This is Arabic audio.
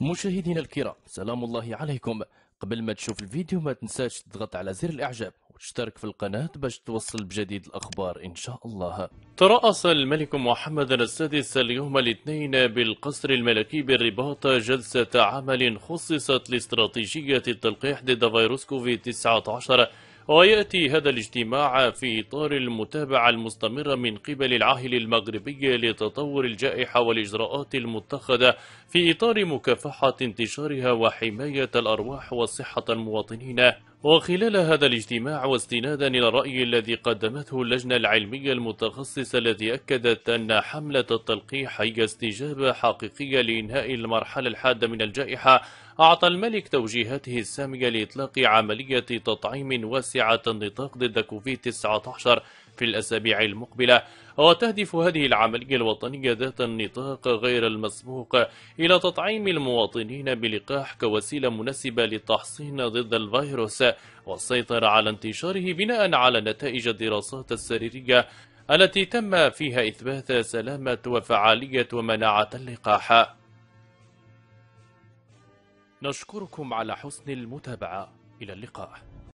مشاهدينا الكرام سلام الله عليكم قبل ما تشوف الفيديو ما تنساش تضغط على زر الاعجاب وتشترك في القناة باش توصل بجديد الأخبار إن شاء الله ترأس الملك محمد السادس اليوم الاثنين بالقصر الملكي بالرباط جلسة عمل خصصت لاستراتيجية التلقيح ضد فيروس كوفيد 19 ويأتي هذا الاجتماع في إطار المتابعة المستمرة من قبل العاهل المغربي لتطور الجائحة والإجراءات المتخذة في إطار مكافحة انتشارها وحماية الأرواح وصحة المواطنين وخلال هذا الاجتماع واستنادا إلى الرأي الذي قدمته اللجنة العلمية المتخصصة التي أكدت أن حملة التلقيح هي استجابة حقيقية لإنهاء المرحلة الحادة من الجائحة أعطى الملك توجيهاته السامية لإطلاق عملية تطعيم واسعة النطاق ضد كوفيد 19 في الأسابيع المقبلة وتهدف هذه العملية الوطنية ذات النطاق غير المسبوق إلى تطعيم المواطنين بلقاح كوسيلة مناسبة للتحصين ضد الفيروس والسيطرة على انتشاره بناء على نتائج الدراسات السريرية التي تم فيها إثبات سلامة وفعالية ومناعة اللقاح نشكركم على حسن المتابعة إلى اللقاء